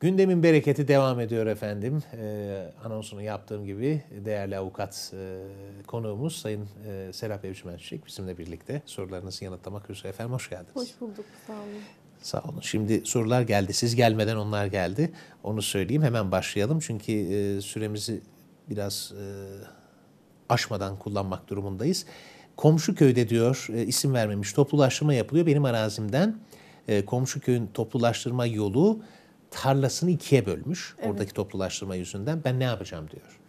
Gündemin bereketi devam ediyor efendim. E, anonsunu yaptığım gibi değerli avukat e, konuğumuz Sayın e, Serap Evcimençik bizimle birlikte sorularınızı yanıtlamak üzere. Efendim hoş geldiniz. Hoş bulduk. Sağ olun. Sağ olun. Şimdi sorular geldi. Siz gelmeden onlar geldi. Onu söyleyeyim. Hemen başlayalım. Çünkü e, süremizi biraz e, aşmadan kullanmak durumundayız. Komşu köyde diyor e, isim vermemiş toplulaştırma yapılıyor benim arazimden. E, komşu köyün toplulaştırma yolu tarlasını ikiye bölmüş evet. oradaki toplulaştırma yüzünden. Ben ne yapacağım diyor.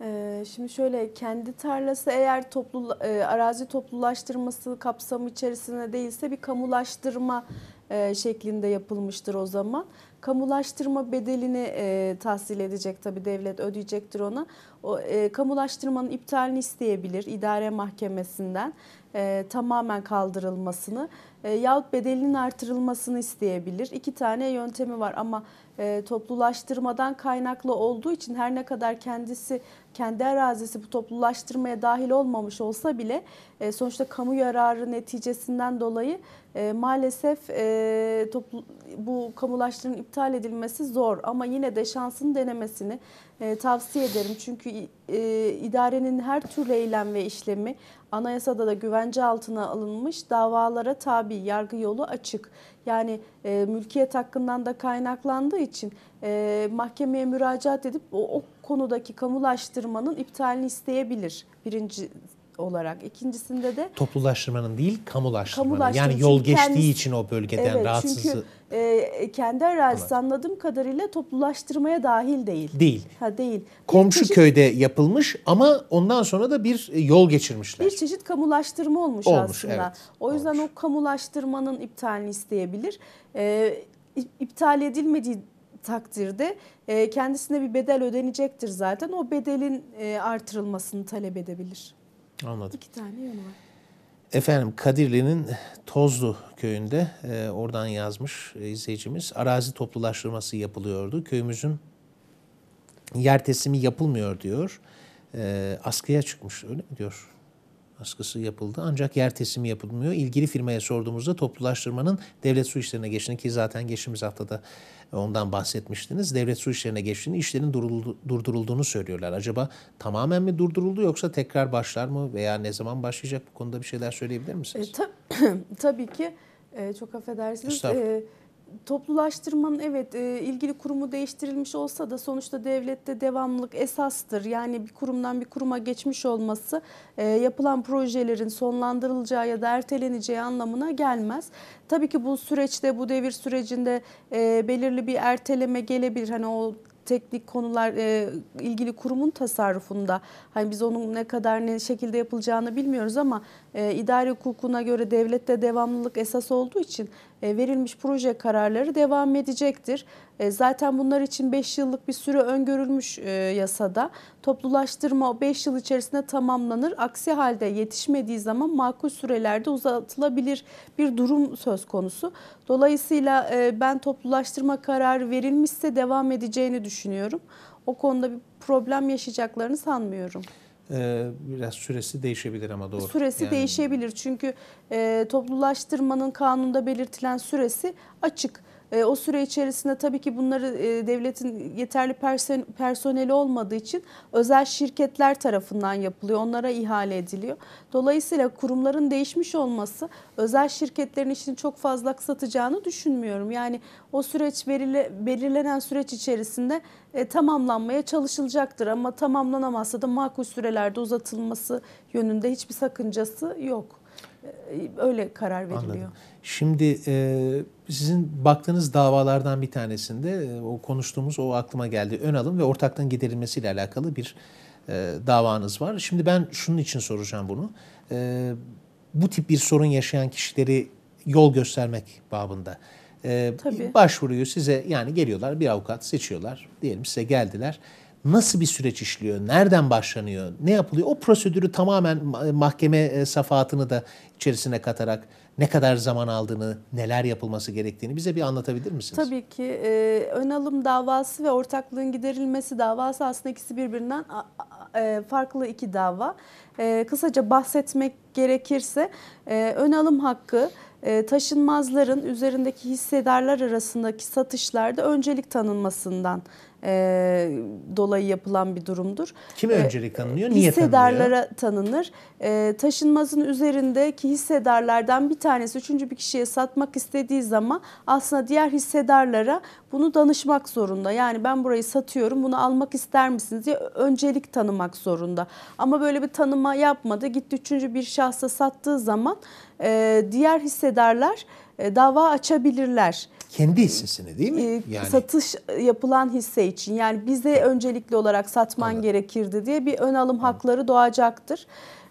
Ee, şimdi şöyle kendi tarlası eğer toplu e, arazi toplulaştırması kapsamı içerisinde değilse bir kamulaştırma e, şeklinde yapılmıştır o zaman. Kamulaştırma bedelini e, tahsil edecek tabi devlet ödeyecektir ona. O kamulaştırmanın iptalini isteyebilir idare mahkemesinden tamamen kaldırılmasını e, yahut bedelinin artırılmasını isteyebilir. İki tane yöntemi var ama e, toplulaştırmadan kaynaklı olduğu için her ne kadar kendisi kendi arazisi bu toplulaştırmaya dahil olmamış olsa bile e, sonuçta kamu yararı neticesinden dolayı e, maalesef e, toplu, bu kamulaştırmanın iptal edilmesi zor ama yine de şansın denemesini e, tavsiye ederim. Çünkü e, idarenin her türlü eylem ve işlemi anayasada da güvence altına alınmış davalara tabi tabi yargı yolu açık. Yani e, mülkiyet hakkından da kaynaklandığı için e, mahkemeye müracaat edip o, o konudaki kamulaştırmanın iptalini isteyebilir. Birinci olarak. İkincisinde de toplulaştırmanın değil kamulaştırmanın. kamulaştırmanın. Yani yol geçtiği kendisi, için o bölgeden evet, rahatsızlığı. Çünkü e, kendi arazisi Ama. anladığım kadarıyla toplulaştırmaya dahil değil. Değil. Ha değil. Komşu çeşit, köyde yapılmış ama ondan sonra da bir e, yol geçirmişler. Bir çeşit kamulaştırma olmuş, olmuş aslında. Evet, o yüzden olmuş. o kamulaştırmanın iptalini isteyebilir. E, iptal edilmediği takdirde e, kendisine bir bedel ödenecektir zaten. O bedelin e, artırılmasını talep edebilir. Anladım. İki tane yönü var. Efendim Kadirli'nin Tozlu köyünde e, oradan yazmış e, izleyicimiz. Arazi toplulaştırması yapılıyordu. Köyümüzün yer teslimi yapılmıyor diyor. E, askıya çıkmış öyle mi diyor? askısı yapıldı. Ancak yer teslimi yapılmıyor. İlgili firmaya sorduğumuzda toplulaştırmanın devlet su işlerine geçtiğini ki zaten geçtiğimiz haftada ondan bahsetmiştiniz. Devlet su işlerine geçtiğini, işlerin durdurulduğunu söylüyorlar. Acaba tamamen mi durduruldu yoksa tekrar başlar mı veya ne zaman başlayacak bu konuda bir şeyler söyleyebilir misiniz? E, ta tabii ki. E, çok affedersiniz. E, Toplulaştırmanın evet e, ilgili kurumu değiştirilmiş olsa da sonuçta devlette devamlılık esastır. Yani bir kurumdan bir kuruma geçmiş olması e, yapılan projelerin sonlandırılacağı ya da erteleneceği anlamına gelmez. Tabii ki bu süreçte bu devir sürecinde e, belirli bir erteleme gelebilir. Hani o teknik konular e, ilgili kurumun tasarrufunda. Hani biz onun ne kadar ne şekilde yapılacağını bilmiyoruz ama e, idari hukukuna göre devlette devamlılık esas olduğu için e, verilmiş proje kararları devam edecektir. E, zaten bunlar için 5 yıllık bir süre öngörülmüş e, yasada. Toplulaştırma 5 yıl içerisinde tamamlanır. Aksi halde yetişmediği zaman makul sürelerde uzatılabilir bir durum söz konusu. Dolayısıyla ben toplulaştırma kararı verilmişse devam edeceğini düşünüyorum. O konuda bir problem yaşayacaklarını sanmıyorum. Ee, biraz süresi değişebilir ama doğru. Süresi yani... değişebilir çünkü e, toplulaştırmanın kanunda belirtilen süresi açık. E, o süre içerisinde tabii ki bunları e, devletin yeterli person, personeli olmadığı için özel şirketler tarafından yapılıyor. Onlara ihale ediliyor. Dolayısıyla kurumların değişmiş olması özel şirketlerin işini çok fazla kısatacağını düşünmüyorum. Yani o süreç belirle, belirlenen süreç içerisinde e, tamamlanmaya çalışılacaktır ama tamamlanamazsa da makul sürelerde uzatılması yönünde hiçbir sakıncası yok. E, öyle karar veriliyor. Anladım. Şimdi e, sizin baktığınız davalardan bir tanesinde e, o konuştuğumuz o aklıma geldi. Ön alım ve ortaklığın giderilmesiyle alakalı bir e, davanız var. Şimdi ben şunun için soracağım bunu. E, bu tip bir sorun yaşayan kişileri yol göstermek babında. E, Tabii. Başvuruyu size yani geliyorlar bir avukat seçiyorlar. Diyelim size geldiler nasıl bir süreç işliyor, nereden başlanıyor, ne yapılıyor? O prosedürü tamamen mahkeme e, safahatını da içerisine katarak ne kadar zaman aldığını, neler yapılması gerektiğini bize bir anlatabilir misiniz? Tabii ki. E, ön alım davası ve ortaklığın giderilmesi davası aslında ikisi birbirinden e, farklı iki dava. E, kısaca bahsetmek gerekirse e, ön alım hakkı e, taşınmazların üzerindeki hissedarlar arasındaki satışlarda öncelik tanınmasından e, dolayı yapılan bir durumdur. Kime e, öncelik tanınıyor? Niye hissedarlara tanınıyor? tanınır. E, taşınmazın üzerindeki hissedarlardan bir tanesi üçüncü bir kişiye satmak istediği zaman aslında diğer hissedarlara bunu danışmak zorunda. Yani ben burayı satıyorum bunu almak ister misiniz diye öncelik tanımak zorunda. Ama böyle bir tanıma yapmadı. Gitti üçüncü bir şahsa sattığı zaman e, diğer hissedarlar e, dava açabilirler. Kendi hissesini değil mi? E, yani. Satış e, yapılan hisse için yani bize öncelikli olarak satman Anladım. gerekirdi diye bir ön alım hakları doğacaktır.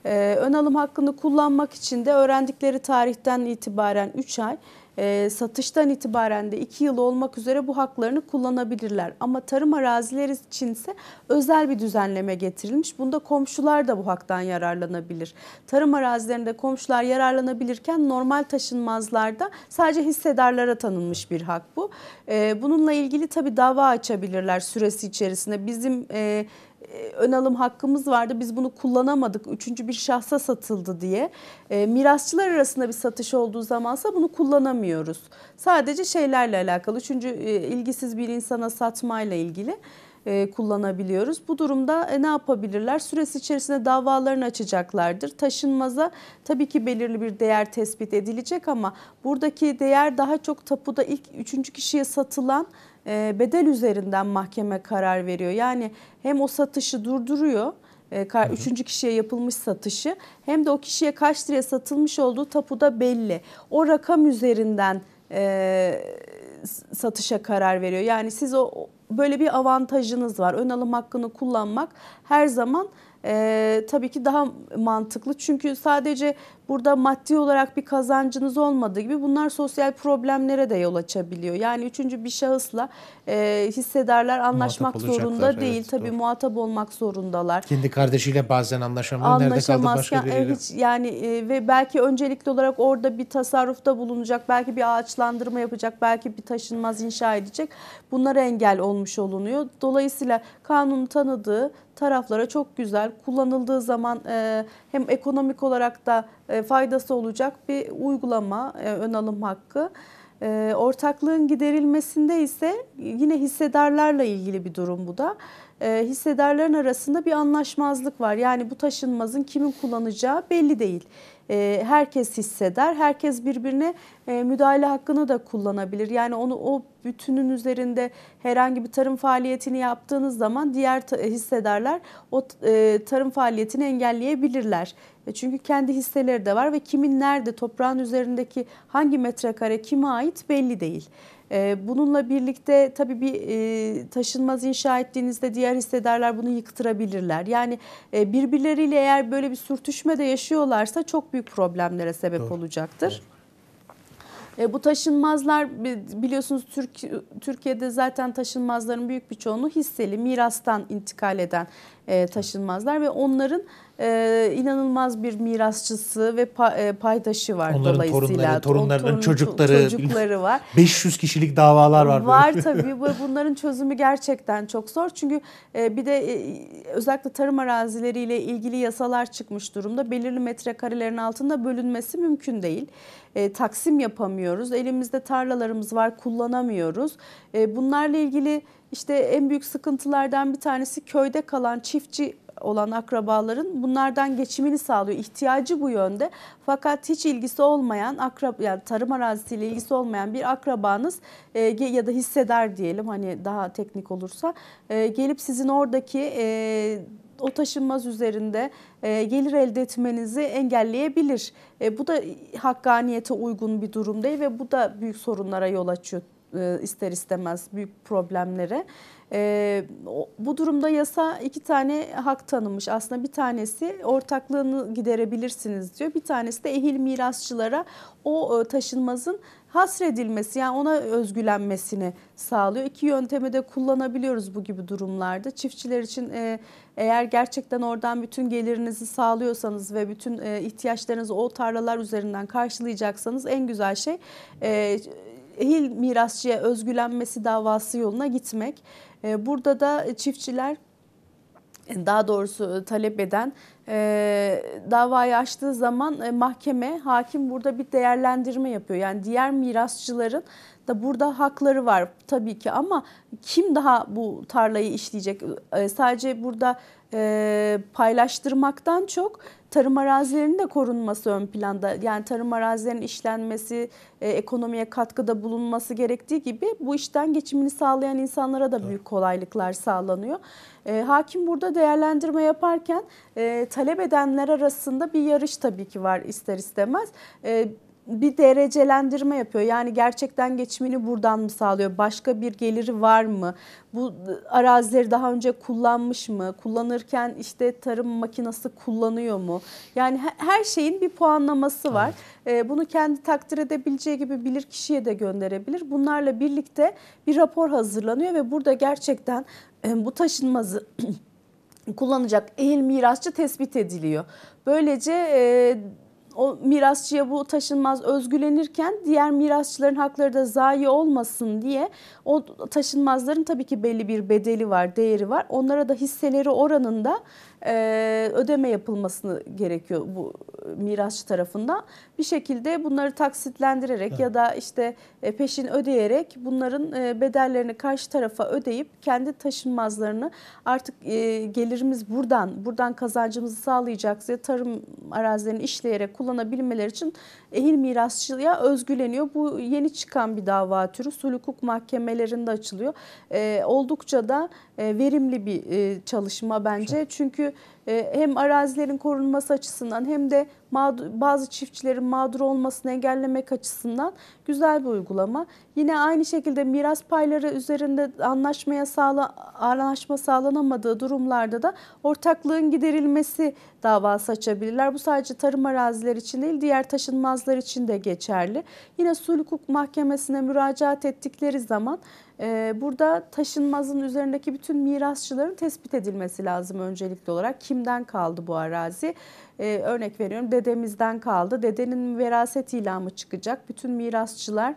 Ee, ön alım hakkını kullanmak için de öğrendikleri tarihten itibaren 3 ay e, satıştan itibaren de 2 yıl olmak üzere bu haklarını kullanabilirler. Ama tarım arazileri için ise özel bir düzenleme getirilmiş. Bunda komşular da bu haktan yararlanabilir. Tarım arazilerinde komşular yararlanabilirken normal taşınmazlarda sadece hissedarlara tanınmış bir hak bu. E, bununla ilgili tabii dava açabilirler süresi içerisinde. Bizim e, e, ön alım hakkımız vardı biz bunu kullanamadık üçüncü bir şahsa satıldı diye e, mirasçılar arasında bir satış olduğu zamansa bunu kullanamıyoruz. Sadece şeylerle alakalı üçüncü e, ilgisiz bir insana satmayla ilgili. E, kullanabiliyoruz. Bu durumda e, ne yapabilirler? Süresi içerisinde davalarını açacaklardır. Taşınmaza tabii ki belirli bir değer tespit edilecek ama buradaki değer daha çok tapuda ilk üçüncü kişiye satılan e, bedel üzerinden mahkeme karar veriyor. Yani hem o satışı durduruyor üçüncü kişiye yapılmış satışı hem de o kişiye kaç liraya satılmış olduğu tapuda belli. O rakam üzerinden e, satışa karar veriyor. Yani siz o böyle bir avantajınız var. Ön alım hakkını kullanmak her zaman e, tabii ki daha mantıklı. Çünkü sadece Burada maddi olarak bir kazancınız olmadığı gibi bunlar sosyal problemlere de yol açabiliyor. Yani üçüncü bir şahısla e, hissedarlar anlaşmak zorunda değil. Evet, Tabii doğru. muhatap olmak zorundalar. Kendi kardeşiyle bazen anlaşamıyor. Anlaşamaz. Nerede kaldı başka e, biriyle? Hiç, yani e, ve belki öncelikli olarak orada bir tasarrufta bulunacak. Belki bir ağaçlandırma yapacak. Belki bir taşınmaz inşa edecek. bunlar engel olmuş olunuyor. Dolayısıyla kanun tanıdığı taraflara çok güzel kullanıldığı zaman e, hem ekonomik olarak da e, e, faydası olacak bir uygulama e, ön alım hakkı. E, ortaklığın giderilmesinde ise yine hissedarlarla ilgili bir durum bu da. Hissedarların arasında bir anlaşmazlık var. Yani bu taşınmazın kimin kullanacağı belli değil. Herkes hisseder, herkes birbirine müdahale hakkını da kullanabilir. Yani onu o bütünün üzerinde herhangi bir tarım faaliyetini yaptığınız zaman diğer hissedarlar o tarım faaliyetini engelleyebilirler. E çünkü kendi hisseleri de var ve kimin nerede toprağın üzerindeki hangi metrekare kime ait belli değil. E, bununla birlikte tabii bir e, taşınmaz inşa ettiğinizde diğer hissedarlar bunu yıktırabilirler. Yani birbirleriyle eğer böyle bir sürtüşme de yaşıyorlarsa çok büyük problemlere sebep Doğru. olacaktır. Doğru. E, bu taşınmazlar biliyorsunuz Türk, Türkiye'de zaten taşınmazların büyük bir çoğunluğu hisseli mirastan intikal eden e, taşınmazlar ve onların e, inanılmaz bir mirasçısı ve pa, e, paydaşı var onların dolayısıyla. torunları, torunlarının torun, çocukları, çocukları var. 500 kişilik davalar var. Var böyle. tabii bunların çözümü gerçekten çok zor. Çünkü e, bir de e, özellikle tarım arazileriyle ilgili yasalar çıkmış durumda. Belirli metrekarelerin altında bölünmesi mümkün değil e, taksim yapamıyoruz. Elimizde tarlalarımız var kullanamıyoruz. E, bunlarla ilgili işte en büyük sıkıntılardan bir tanesi köyde kalan çiftçi olan akrabaların bunlardan geçimini sağlıyor. İhtiyacı bu yönde. Fakat hiç ilgisi olmayan akrab yani tarım arazisiyle ilgisi olmayan bir akrabanız e, ya da hisseder diyelim hani daha teknik olursa e, gelip sizin oradaki e, o taşınmaz üzerinde e, gelir elde etmenizi engelleyebilir. E, bu da hakkaniyete uygun bir durum değil ve bu da büyük sorunlara yol açıyor e, ister istemez büyük problemlere. E, bu durumda yasa iki tane hak tanımış. Aslında bir tanesi ortaklığını giderebilirsiniz diyor. Bir tanesi de ehil mirasçılara o e, taşınmazın hasredilmesi yani ona özgülenmesini sağlıyor. İki yöntemi de kullanabiliyoruz bu gibi durumlarda. Çiftçiler için e, eğer gerçekten oradan bütün gelirinizi sağlıyorsanız ve bütün ihtiyaçlarınızı o tarlalar üzerinden karşılayacaksanız en güzel şey e, ehil mirasçıya özgülenmesi davası yoluna gitmek. Ee, burada da çiftçiler daha doğrusu talep eden e, davayı açtığı zaman e, mahkeme hakim burada bir değerlendirme yapıyor. Yani diğer mirasçıların da burada hakları var tabii ki ama kim daha bu tarlayı işleyecek? Ee, sadece burada e, paylaştırmaktan çok tarım arazilerinin de korunması ön planda. Yani tarım arazilerinin işlenmesi, e, ekonomiye katkıda bulunması gerektiği gibi bu işten geçimini sağlayan insanlara da büyük kolaylıklar sağlanıyor. E, hakim burada değerlendirme yaparken e, talep edenler arasında bir yarış tabii ki var ister istemez. E, bir derecelendirme yapıyor. Yani gerçekten geçimini buradan mı sağlıyor? Başka bir geliri var mı? Bu arazileri daha önce kullanmış mı? Kullanırken işte tarım makinesi kullanıyor mu? Yani her şeyin bir puanlaması var. Evet. Ee, bunu kendi takdir edebileceği gibi bilir kişiye de gönderebilir. Bunlarla birlikte bir rapor hazırlanıyor ve burada gerçekten e, bu taşınmazı kullanacak ehil mirasçı tespit ediliyor. Böylece e, o mirasçıya bu taşınmaz özgülenirken diğer mirasçıların hakları da zayi olmasın diye o taşınmazların tabii ki belli bir bedeli var, değeri var. Onlara da hisseleri oranında e, ödeme yapılmasını gerekiyor bu mirasçı tarafından bir şekilde bunları taksitlendirerek evet. ya da işte e, peşin ödeyerek bunların e, bedellerini karşı tarafa ödeyip kendi taşınmazlarını artık e, gelirimiz buradan, buradan kazancımızı sağlayacak diye tarım arazilerini işleyerek kullanabilmeleri için ehil mirasçıya özgüleniyor. Bu yeni çıkan bir dava türü. sulukuk mahkemelerinde açılıyor. Oldukça da verimli bir çalışma bence. Çünkü ee, hem arazilerin korunması açısından hem de mağdur, bazı çiftçilerin mağdur olmasını engellemek açısından güzel bir uygulama. Yine aynı şekilde miras payları üzerinde anlaşmaya sağla, anlaşma sağlanamadığı durumlarda da ortaklığın giderilmesi davası açabilirler. Bu sadece tarım arazileri için değil diğer taşınmazlar için de geçerli. Yine sulh hukuk mahkemesine müracaat ettikleri zaman e, burada taşınmazın üzerindeki bütün mirasçıların tespit edilmesi lazım öncelikli olarak. Kimden kaldı bu arazi? e, örnek veriyorum dedemizden kaldı. Dedenin veraset ilamı çıkacak. Bütün mirasçılar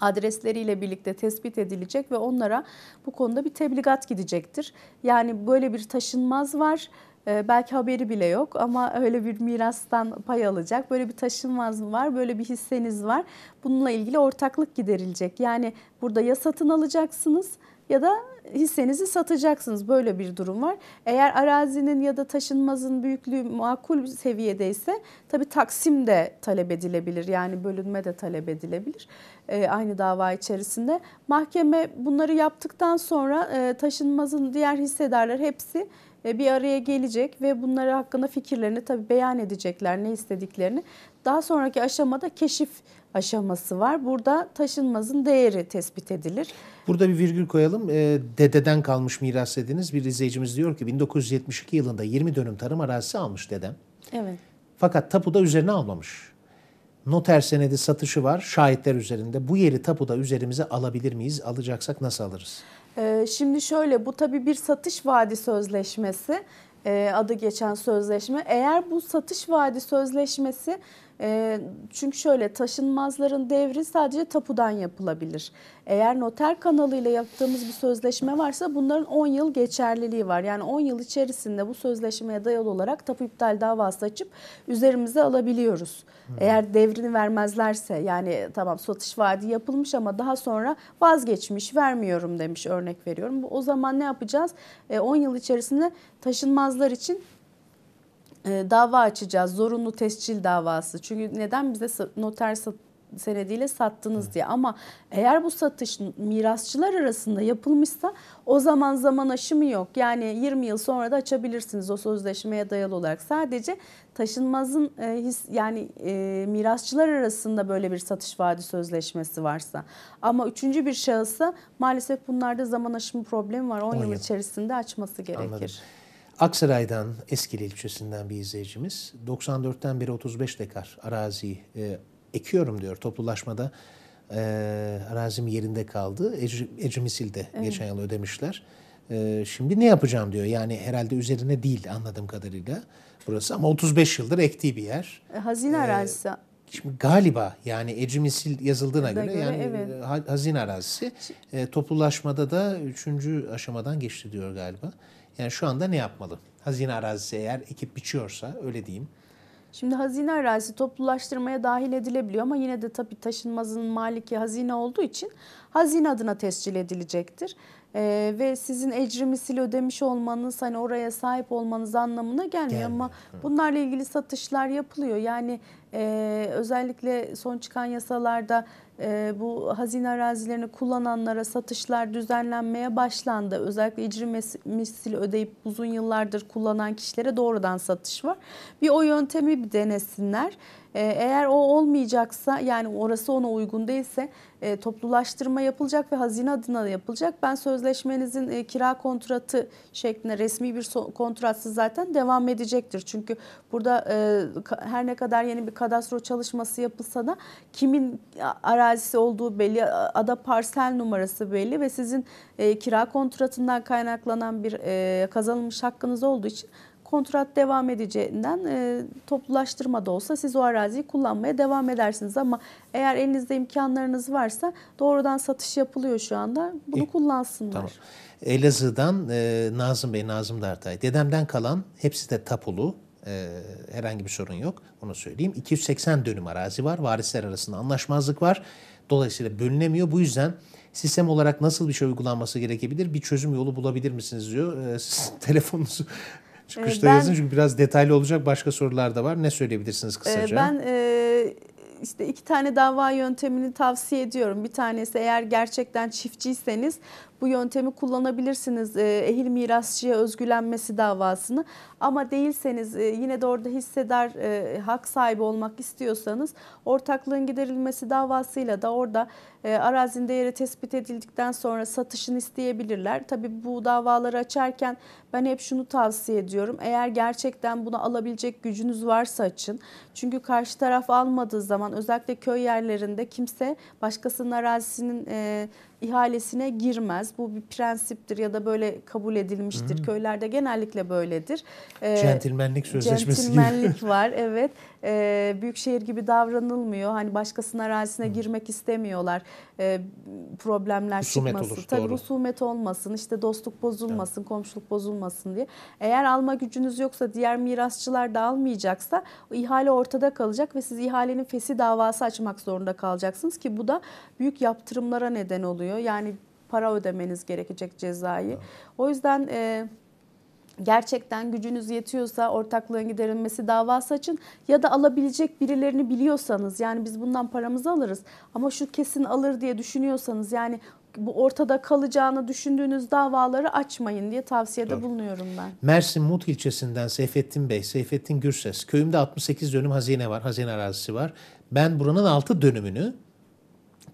adresleriyle birlikte tespit edilecek ve onlara bu konuda bir tebligat gidecektir. Yani böyle bir taşınmaz var. Ee, belki haberi bile yok ama öyle bir mirastan pay alacak. Böyle bir taşınmaz mı var, böyle bir hisseniz var. Bununla ilgili ortaklık giderilecek. Yani burada ya satın alacaksınız ya da hissenizi satacaksınız. Böyle bir durum var. Eğer arazinin ya da taşınmazın büyüklüğü makul seviyedeyse tabi taksim de talep edilebilir. Yani bölünme de talep edilebilir. E, aynı dava içerisinde. Mahkeme bunları yaptıktan sonra e, taşınmazın diğer hissedarlar hepsi e, bir araya gelecek ve bunları hakkında fikirlerini tabii beyan edecekler ne istediklerini. Daha sonraki aşamada keşif aşaması var. Burada taşınmazın değeri tespit edilir. Burada bir virgül koyalım. E, dededen kalmış miras dediniz. Bir izleyicimiz diyor ki 1972 yılında 20 dönüm tarım arazisi almış dedem. Evet. Fakat tapuda üzerine almamış. Noter senedi satışı var şahitler üzerinde. Bu yeri tapuda üzerimize alabilir miyiz? Alacaksak nasıl alırız? Ee, şimdi şöyle bu tabii bir satış vaadi sözleşmesi ee, adı geçen sözleşme. Eğer bu satış vaadi sözleşmesi ee, çünkü şöyle taşınmazların devri sadece tapudan yapılabilir. Eğer noter kanalıyla yaptığımız bir sözleşme varsa bunların 10 yıl geçerliliği var. Yani 10 yıl içerisinde bu sözleşmeye dayalı olarak tapu iptal davası açıp üzerimize alabiliyoruz. Hmm. Eğer devrini vermezlerse yani tamam satış vaadi yapılmış ama daha sonra vazgeçmiş vermiyorum demiş örnek veriyorum. O zaman ne yapacağız? 10 ee, yıl içerisinde taşınmazlar için e, dava açacağız. Zorunlu tescil davası. Çünkü neden bize noter senediyle sattınız diye. Ama eğer bu satış mirasçılar arasında yapılmışsa o zaman zaman aşımı yok. Yani 20 yıl sonra da açabilirsiniz o sözleşmeye dayalı olarak. Sadece taşınmazın e, his, yani e, mirasçılar arasında böyle bir satış vaadi sözleşmesi varsa. Ama üçüncü bir şahısa maalesef bunlarda zaman aşımı problemi var. 10 yıl. içerisinde açması gerekir. Anladım. Aksaray'dan Eskili ilçesinden bir izleyicimiz 94'ten beri 35 dekar arazi e, ekiyorum diyor toplulaşmada. E, arazim yerinde kaldı. Eci, Ecimisil'de evet. geçen yıl ödemişler. E, şimdi ne yapacağım diyor. Yani herhalde üzerine değil anladığım kadarıyla burası ama 35 yıldır ektiği bir yer. E, hazine e, arazisi. Şimdi galiba yani Ecimisil yazıldığına göre, göre yani evet. E, hazine arazisi. E, toplulaşmada da üçüncü aşamadan geçti diyor galiba. Yani şu anda ne yapmalı? Hazine arazisi eğer ekip biçiyorsa öyle diyeyim. Şimdi hazine arazisi toplulaştırmaya dahil edilebiliyor ama yine de tabii taşınmazın maliki hazine olduğu için hazine adına tescil edilecektir. Ee, ve sizin ecrimisiyle ödemiş olmanız hani oraya sahip olmanız anlamına gelmiyor, gelmiyor. ama bunlarla ilgili satışlar yapılıyor. Yani e, özellikle son çıkan yasalarda e, bu hazine arazilerini kullananlara satışlar düzenlenmeye başlandı. Özellikle icri misil ödeyip uzun yıllardır kullanan kişilere doğrudan satış var. Bir o yöntemi bir denesinler. Ee, eğer o olmayacaksa yani orası ona uygun değilse e, toplulaştırma yapılacak ve hazine adına yapılacak. Ben sözleşmenizin e, kira kontratı şeklinde resmi bir kontratsız zaten devam edecektir. Çünkü burada e, her ne kadar yeni bir kadastro çalışması yapılsa da kimin arazisi olduğu belli, ada parsel numarası belli ve sizin kira kontratından kaynaklanan bir kazanılmış hakkınız olduğu için kontrat devam edeceğinden e, toplulaştırma da olsa siz o araziyi kullanmaya devam edersiniz. Ama eğer elinizde imkanlarınız varsa doğrudan satış yapılıyor şu anda. Bunu İyi. E, kullansınlar. Tamam. Elazığ'dan e, Nazım Bey, Nazım Dertay. Dedemden kalan hepsi de tapulu. E, herhangi bir sorun yok. Onu söyleyeyim. 280 dönüm arazi var. Varisler arasında anlaşmazlık var. Dolayısıyla bölünemiyor. Bu yüzden sistem olarak nasıl bir şey uygulanması gerekebilir? Bir çözüm yolu bulabilir misiniz diyor. E, telefonunuzu Çıkışta ee, ben, yazın çünkü biraz detaylı olacak başka sorular da var. Ne söyleyebilirsiniz ee, kısaca? Ben e, işte iki tane dava yöntemini tavsiye ediyorum. Bir tanesi eğer gerçekten çiftçiyseniz bu yöntemi kullanabilirsiniz e, ehil mirasçıya özgülenmesi davasını. Ama değilseniz e, yine de orada hissedar e, hak sahibi olmak istiyorsanız ortaklığın giderilmesi davasıyla da orada e, arazinin değeri tespit edildikten sonra satışını isteyebilirler. tabi bu davaları açarken ben hep şunu tavsiye ediyorum. Eğer gerçekten bunu alabilecek gücünüz varsa açın. Çünkü karşı taraf almadığı zaman özellikle köy yerlerinde kimse başkasının arazisinin e, ihalesine girmez. Bu bir prensiptir ya da böyle kabul edilmiştir. Hı-hı. Köylerde genellikle böyledir. Ee, centilmenlik sözleşmesi centilmenlik gibi. var evet e, büyükşehir gibi davranılmıyor. Hani başkasının arazisine Hı. girmek istemiyorlar. E, problemler husumet çıkmasın. Olur, Tabii doğru. husumet olmasın, işte dostluk bozulmasın, evet. komşuluk bozulmasın diye. Eğer alma gücünüz yoksa diğer mirasçılar da almayacaksa ihale ortada kalacak ve siz ihalenin fesi davası açmak zorunda kalacaksınız ki bu da büyük yaptırımlara neden oluyor. Yani para ödemeniz gerekecek cezayı. Evet. O yüzden e, gerçekten gücünüz yetiyorsa ortaklığın giderilmesi davası açın ya da alabilecek birilerini biliyorsanız yani biz bundan paramızı alırız ama şu kesin alır diye düşünüyorsanız yani bu ortada kalacağını düşündüğünüz davaları açmayın diye tavsiyede Doğru. bulunuyorum ben. Mersin Mut ilçesinden Seyfettin Bey, Seyfettin Gürses. Köyümde 68 dönüm hazine var, hazine arazisi var. Ben buranın 6 dönümünü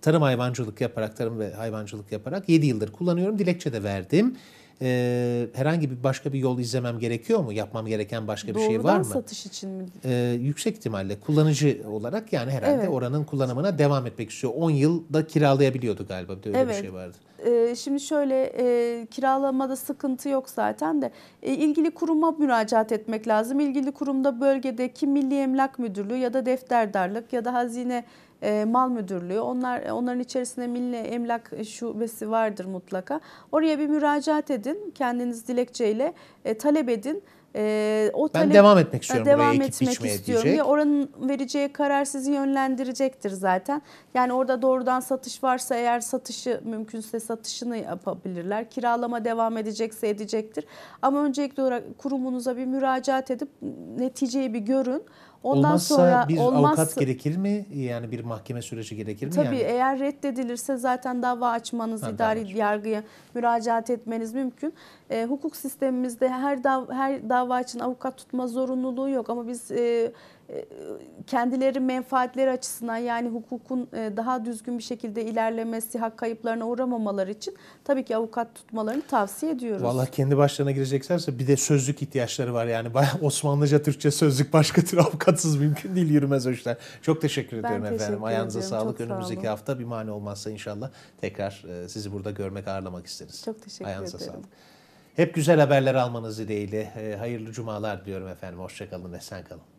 tarım hayvancılık yaparak, tarım ve hayvancılık yaparak 7 yıldır kullanıyorum. Dilekçe de verdim e, herhangi bir başka bir yol izlemem gerekiyor mu? Yapmam gereken başka bir şey var mı? satış için mi? E, yüksek ihtimalle kullanıcı olarak yani herhalde evet. oranın kullanımına devam etmek istiyor. 10 yılda kiralayabiliyordu galiba bir de öyle evet. bir şey vardı. E, şimdi şöyle e, kiralamada sıkıntı yok zaten de e, ilgili kuruma müracaat etmek lazım. İlgili kurumda bölgedeki Milli Emlak Müdürlüğü ya da defterdarlık ya da hazine e, mal müdürlüğü onlar onların içerisinde milli emlak şubesi vardır mutlaka. Oraya bir müracaat edin. Kendiniz dilekçeyle e, talep edin. E, o ben talep, devam etmek istiyorum devam ekip etmek istiyorum. Diyecek. Ya oranın vereceği karar sizi yönlendirecektir zaten. Yani orada doğrudan satış varsa eğer satışı mümkünse satışını yapabilirler. Kiralama devam edecekse edecektir. Ama öncelikli olarak kurumunuza bir müracaat edip neticeyi bir görün. Ondan Olmazsa sonra bir olmaz... avukat gerekir mi? Yani bir mahkeme süreci gerekir mi? Tabii yani? eğer reddedilirse zaten dava açmanız, ha, idari davaç. yargıya müracaat etmeniz mümkün. E, hukuk sistemimizde her dav her dava için avukat tutma zorunluluğu yok ama biz e, e, kendileri menfaatleri açısından yani hukukun e, daha düzgün bir şekilde ilerlemesi, hak kayıplarına uğramamaları için tabii ki avukat tutmalarını tavsiye ediyoruz. Vallahi kendi başlarına gireceklerse bir de sözlük ihtiyaçları var yani. Bayağı Osmanlıca, Türkçe sözlük başka tür avukatsız mümkün değil yürümez o işler. Çok teşekkür ediyorum ben efendim. Teşekkür Ayağınıza ediyorum. sağlık. Çok Önümüzdeki hafta bir mani olmazsa inşallah tekrar e, sizi burada görmek, ağırlamak isteriz. Çok teşekkür Ayağınıza ederim. sağlık. Hep güzel haberler almanız dileğiyle. Hayırlı cumalar diliyorum efendim. Hoşçakalın, esen kalın.